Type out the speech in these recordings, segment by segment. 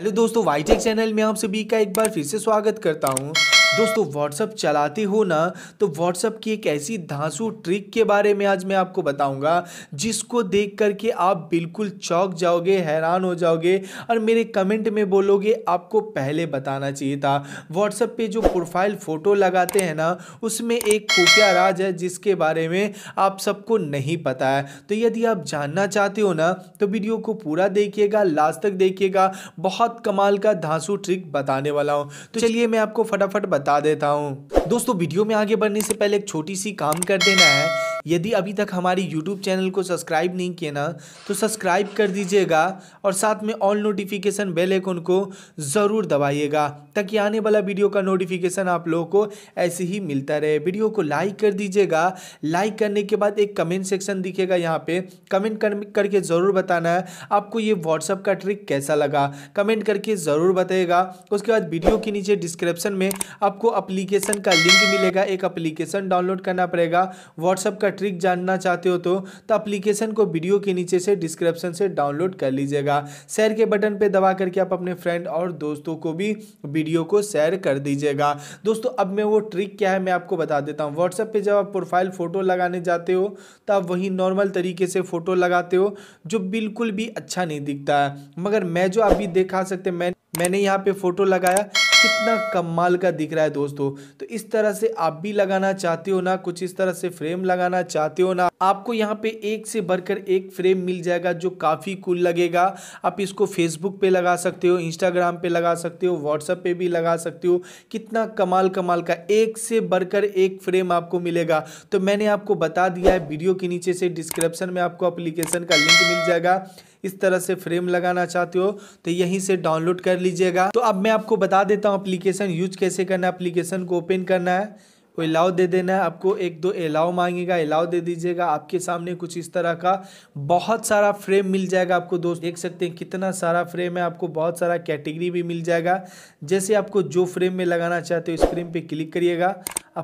hello दोस्तों वाईटेक channel में आप सभी का एक बार फिर से स्वागत करता हूँ दोस्तों व्हाट्सअप चलाते हो ना तो व्हाट्सअप की एक ऐसी धांसू ट्रिक के बारे में आज मैं आपको बताऊंगा जिसको देख करके आप बिल्कुल चौक जाओगे हैरान हो जाओगे और मेरे कमेंट में बोलोगे आपको पहले बताना चाहिए था व्हाट्सअप पे जो प्रोफाइल फ़ोटो लगाते हैं ना उसमें एक खुफिया राज है जिसके बारे में आप सबको नहीं पता है तो यदि आप जानना चाहते हो ना तो वीडियो को पूरा देखिएगा लास्ट तक देखिएगा बहुत कमाल का धांसू ट्रिक बताने वाला हूँ तो चलिए मैं आपको फटाफट बता बता देता हूँ दोस्तों वीडियो में आगे बढ़ने से पहले एक छोटी सी काम कर देना है यदि अभी तक हमारी यूट्यूब चैनल को सब्सक्राइब नहीं किया ना तो सब्सक्राइब कर दीजिएगा और साथ में ऑल नोटिफिकेशन बेल आइकन को ज़रूर दबाइएगा ताकि आने वाला वीडियो का नोटिफिकेशन आप लोगों को ऐसे ही मिलता रहे वीडियो को लाइक कर दीजिएगा लाइक करने के बाद एक कमेंट सेक्शन दिखेगा यहाँ पे कमेंट कर, करके ज़रूर बताना है आपको ये व्हाट्सअप का ट्रिक कैसा लगा कमेंट करके ज़रूर बताइएगा उसके बाद वीडियो के नीचे डिस्क्रिप्शन में आपको अप्लीकेशन का लिंक मिलेगा एक अप्लीकेशन डाउनलोड करना पड़ेगा व्हाट्सअप का का ट्रिक जानना चाहते हो तो अप्लीकेशन तो को वीडियो के नीचे से डिस्क्रिप्शन से डाउनलोड कर लीजिएगा शेयर के बटन पर दबा करके आप अपने फ्रेंड और दोस्तों को भी वीडियो को शेयर कर दीजिएगा दोस्तों अब मैं वो ट्रिक क्या है मैं आपको बता देता हूँ व्हाट्सएप पर जब आप प्रोफाइल फ़ोटो लगाने जाते हो तो आप वही नॉर्मल तरीके से फ़ोटो लगाते हो जो बिल्कुल भी अच्छा नहीं दिखता है मगर मैं जो अभी देखा सकते मैं मैंने यहाँ पे फ़ोटो लगाया कितना कमाल का दिख रहा है दोस्तों तो इस तरह से आप भी लगाना चाहते हो ना कुछ इस तरह से फ्रेम लगाना चाहते हो ना आपको यहाँ पे एक से बढ़कर एक फ्रेम मिल जाएगा जो काफ़ी कुल लगेगा आप इसको फेसबुक पे लगा सकते हो इंस्टाग्राम पे लगा सकते हो व्हाट्सएप पे भी लगा सकते हो कितना कमाल कमाल का एक से बढ़कर एक फ्रेम आपको मिलेगा तो मैंने आपको बता दिया है वीडियो के नीचे से डिस्क्रिप्शन में आपको अप्लीकेशन का लिंक मिल जाएगा इस तरह से फ्रेम लगाना चाहते हो तो यहीं से डाउनलोड कर लीजिएगा तो अब मैं आपको बता देता बताता हूँ अप्लीकेशन यूज कैसे करना है अप्लीकेशन को ओपन करना है कोई अलाउ दे देना है आपको एक दो अलाउ मांगेगा अलाउ दे दीजिएगा आपके सामने कुछ इस तरह का बहुत सारा फ्रेम मिल जाएगा आपको दोस्त देख सकते हैं कितना सारा फ्रेम है आपको बहुत सारा कैटेगरी भी मिल जाएगा जैसे आपको जो फ्रेम में लगाना चाहते हो स्क्रीन पे क्लिक करिएगा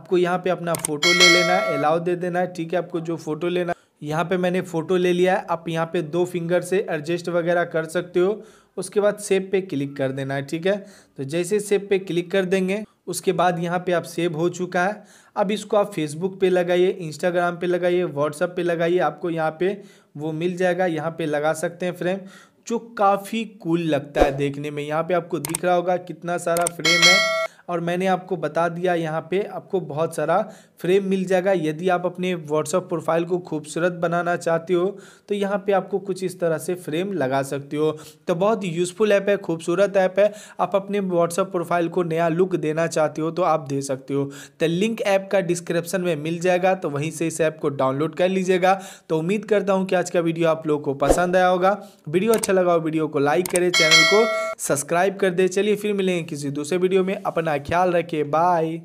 आपको यहाँ पे अपना फोटो ले लेना है अलाउ दे देना है ठीक है आपको जो फोटो लेना यहाँ पे मैंने फोटो ले लिया है आप यहाँ पे दो फिंगर से एडजस्ट वगैरह कर सकते हो उसके बाद सेब पे क्लिक कर देना है ठीक है तो जैसे सेब पे क्लिक कर देंगे उसके बाद यहाँ पे आप सेव हो चुका है अब इसको आप फेसबुक पे लगाइए इंस्टाग्राम पे लगाइए व्हाट्सअप पे लगाइए आपको यहाँ पे वो मिल जाएगा यहाँ पे लगा सकते हैं फ्रेम जो काफ़ी कूल लगता है देखने में यहाँ पे आपको दिख रहा होगा कितना सारा फ्रेम है और मैंने आपको बता दिया यहाँ पे आपको बहुत सारा फ्रेम मिल जाएगा यदि आप अपने व्हाट्सअप प्रोफाइल को खूबसूरत बनाना चाहते हो तो यहाँ पे आपको कुछ इस तरह से फ्रेम लगा सकते हो तो बहुत यूज़फुल ऐप है खूबसूरत ऐप है आप अपने व्हाट्सअप प्रोफाइल को नया लुक देना चाहते हो तो आप दे सकते हो तो लिंक ऐप का डिस्क्रिप्शन में मिल जाएगा तो वहीं से इस ऐप को डाउनलोड कर लीजिएगा तो उम्मीद करता हूँ कि आज का वीडियो आप लोगों को पसंद आया होगा वीडियो अच्छा लगा हो वीडियो को लाइक करें चैनल को सब्सक्राइब कर दे चलिए फिर मिलेंगे किसी दूसरे वीडियो में अपना ख्याल रखिए बाय